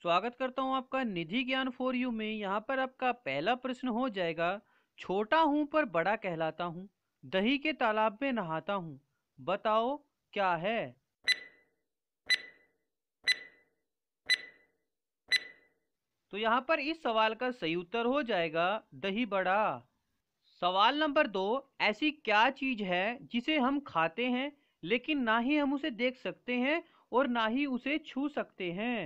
स्वागत करता हूं आपका निधि ज्ञान फॉर यू में यहां पर आपका पहला प्रश्न हो जाएगा छोटा हूं पर बड़ा कहलाता हूं दही के तालाब में नहाता हूं बताओ क्या है तो यहाँ पर इस सवाल का सही उत्तर हो जाएगा दही बड़ा सवाल नंबर दो ऐसी क्या चीज है जिसे हम खाते हैं लेकिन ना ही हम उसे देख सकते हैं और ना ही उसे छू सकते हैं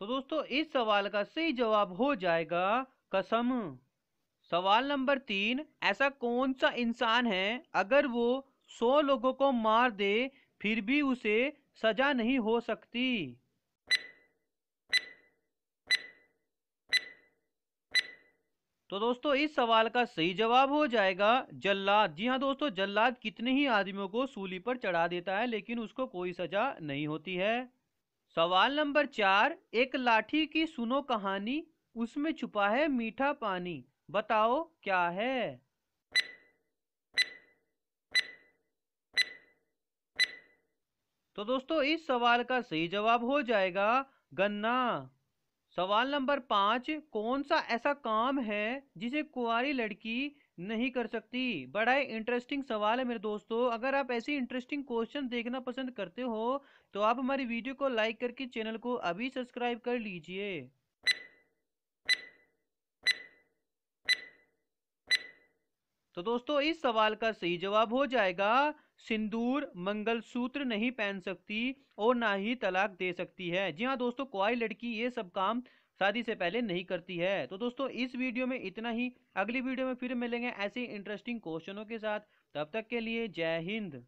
तो दोस्तों इस सवाल का सही जवाब हो जाएगा कसम सवाल नंबर तीन ऐसा कौन सा इंसान है अगर वो सौ लोगों को मार दे फिर भी उसे सजा नहीं हो सकती तो दोस्तों इस सवाल का सही जवाब हो जाएगा जल्लाद जी हाँ दोस्तों जल्लाद कितने ही आदमियों को सूली पर चढ़ा देता है लेकिन उसको कोई सजा नहीं होती है सवाल नंबर चार एक लाठी की सुनो कहानी उसमें छुपा है मीठा पानी बताओ क्या है तो दोस्तों इस सवाल का सही जवाब हो जाएगा गन्ना सवाल नंबर पांच कौन सा ऐसा काम है जिसे कुआरी लड़की नहीं कर सकती बड़ा ही इंटरेस्टिंग सवाल है मेरे दोस्तों अगर आप ऐसी इंटरेस्टिंग क्वेश्चन देखना पसंद करते हो तो आप हमारी वीडियो को लाइक करके चैनल को अभी सब्सक्राइब कर लीजिए तो दोस्तों इस सवाल का सही जवाब हो जाएगा सिंदूर मंगलसूत्र नहीं पहन सकती और ना ही तलाक दे सकती है जी हाँ दोस्तों कोई लड़की ये सब काम शादी से पहले नहीं करती है तो दोस्तों इस वीडियो में इतना ही अगली वीडियो में फिर मिलेंगे ऐसे इंटरेस्टिंग क्वेश्चनों के साथ तब तक के लिए जय हिंद